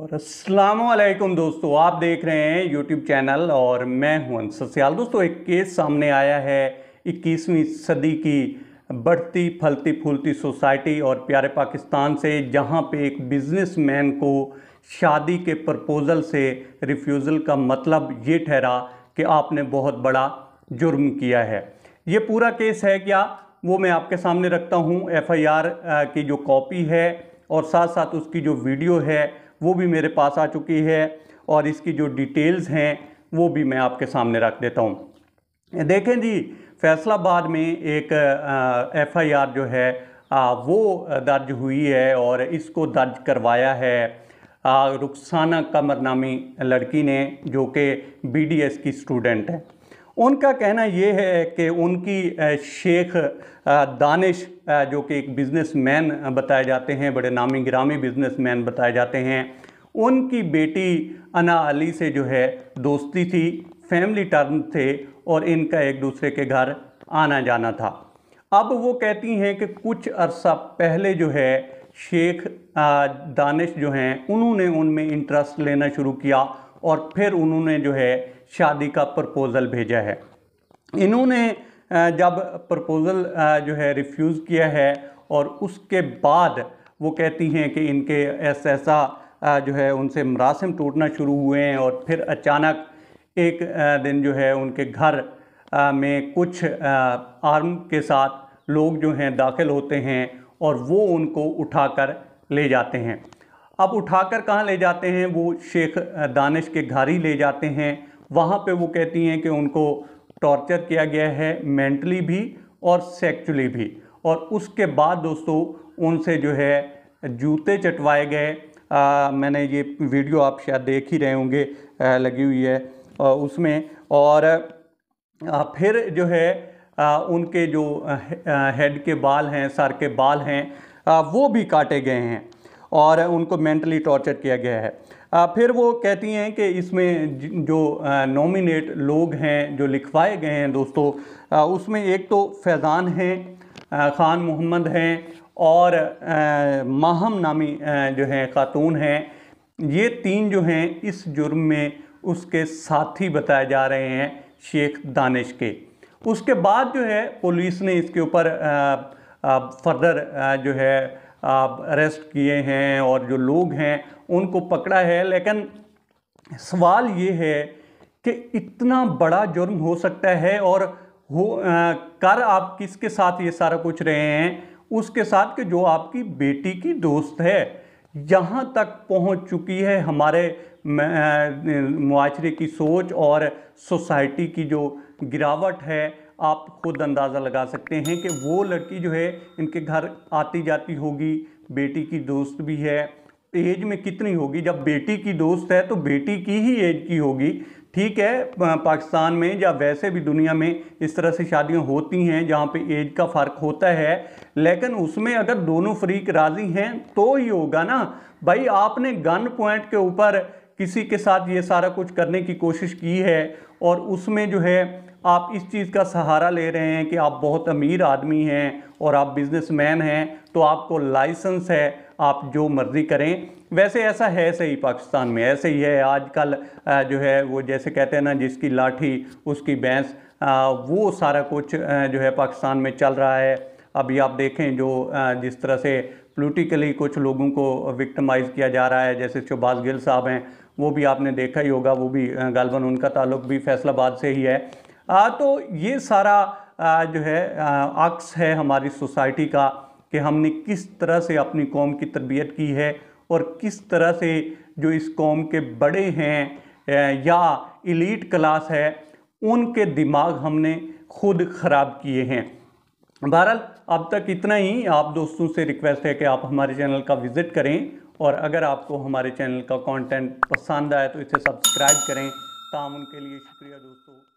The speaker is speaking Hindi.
और असलकुम दोस्तों आप देख रहे हैं यूट्यूब चैनल और मैं हूं अंसर दोस्तों एक केस सामने आया है 21वीं सदी की बढ़ती फलती फूलती सोसाइटी और प्यारे पाकिस्तान से जहां पे एक बिजनेसमैन को शादी के प्रपोज़ल से रिफ्यूज़ल का मतलब ये ठहरा कि आपने बहुत बड़ा जुर्म किया है ये पूरा केस है क्या वो मैं आपके सामने रखता हूँ एफ़ की जो कॉपी है और साथ साथ उसकी जो वीडियो है वो भी मेरे पास आ चुकी है और इसकी जो डिटेल्स हैं वो भी मैं आपके सामने रख देता हूँ देखें जी फैसलाबाद में एक एफआईआर जो है आ, वो दर्ज हुई है और इसको दर्ज करवाया है रुखसाना कमर नामी लड़की ने जो कि बीडीएस की स्टूडेंट है उनका कहना ये है कि उनकी शेख दानिश जो कि एक बिजनेसमैन बताए जाते हैं बड़े नामी ग्रामी बिजनेसमैन बताए जाते हैं उनकी बेटी अना अली से जो है दोस्ती थी फैमिली टर्म थे और इनका एक दूसरे के घर आना जाना था अब वो कहती हैं कि कुछ अरसा पहले जो है शेख दानिश जो हैं उन्होंने उनमें इंटरेस्ट लेना शुरू किया और फिर उन्होंने जो है शादी का प्रपोज़ल भेजा है इन्होंने जब प्रपोज़ल जो है रिफ्यूज़ किया है और उसके बाद वो कहती हैं कि इनके ऐसा ऐसा जो है उनसे मरासम टूटना शुरू हुए हैं और फिर अचानक एक दिन जो है उनके घर में कुछ आर्म के साथ लोग जो हैं दाखिल होते हैं और वो उनको उठाकर ले जाते हैं अब उठाकर कहाँ ले जाते हैं वो शेख दानिश के घर ही ले जाते हैं वहाँ पे वो कहती हैं कि उनको टॉर्चर किया गया है मेंटली भी और सेक्चुअली भी और उसके बाद दोस्तों उनसे जो है जूते चटवाए गए मैंने ये वीडियो आप शायद देख ही रहे होंगे लगी हुई है आ, उसमें और आ, फिर जो है आ, उनके जो हेड के बाल हैं सर के बाल हैं आ, वो भी काटे गए हैं और उनको मेंटली टॉर्चर किया गया है फिर वो कहती हैं कि इसमें जो नॉमिनेट लोग हैं जो लिखवाए गए हैं दोस्तों उसमें एक तो फैज़ान हैं ख़ान मोहम्मद हैं और माहम नामी जो हैं ख़ातून हैं ये तीन जो हैं इस जुर्म में उसके साथी बताए जा रहे हैं शेख दानिश के उसके बाद जो है पुलिस ने इसके ऊपर फर्दर जो है अरेस्ट किए हैं और जो लोग हैं उनको पकड़ा है लेकिन सवाल ये है कि इतना बड़ा जुर्म हो सकता है और हो आ, कर आप किसके साथ ये सारा कुछ रहे हैं उसके साथ के जो आपकी बेटी की दोस्त है यहाँ तक पहुँच चुकी है हमारे माशरे की सोच और सोसाइटी की जो गिरावट है आप खुद अंदाज़ा लगा सकते हैं कि वो लड़की जो है इनके घर आती जाती होगी बेटी की दोस्त भी है एज में कितनी होगी जब बेटी की दोस्त है तो बेटी की ही एज की होगी ठीक है पाकिस्तान में या वैसे भी दुनिया में इस तरह से शादियां होती हैं जहां पे एज का फ़र्क होता है लेकिन उसमें अगर दोनों फ्रीक राज़ी हैं तो ही होगा ना भाई आपने गन पॉइंट के ऊपर किसी के साथ ये सारा कुछ करने की कोशिश की है और उसमें जो है आप इस चीज़ का सहारा ले रहे हैं कि आप बहुत अमीर आदमी हैं और आप बिजनेसमैन हैं तो आपको लाइसेंस है आप जो मर्ज़ी करें वैसे ऐसा है सही पाकिस्तान में ऐसे ही है आजकल जो है वो जैसे कहते हैं ना जिसकी लाठी उसकी भैंस वो सारा कुछ जो है पाकिस्तान में चल रहा है अभी आप देखें जो जिस तरह से पोलिटिकली कुछ लोगों को विक्टमाइज़ किया जा रहा है जैसे शोबाज गिल साहब हैं वो भी आपने देखा ही होगा वो भी गालबन उनका ताल्लुक भी फैसलाबाद से ही है आ, हाँ, तो ये सारा आ, जो है अक्स है हमारी सोसाइटी का कि हमने किस तरह से अपनी कौम की तरबियत की है और किस तरह से जो इस कौम के बड़े हैं या इलीट क्लास है उनके दिमाग हमने खुद ख़राब किए हैं बहरहाल अब तक इतना ही आप दोस्तों से रिक्वेस्ट है कि आप हमारे चैनल का विज़िट करें और अगर आपको हमारे चैनल का कंटेंट पसंद आए तो इसे सब्सक्राइब करें ताम उनके लिए शुक्रिया दोस्तों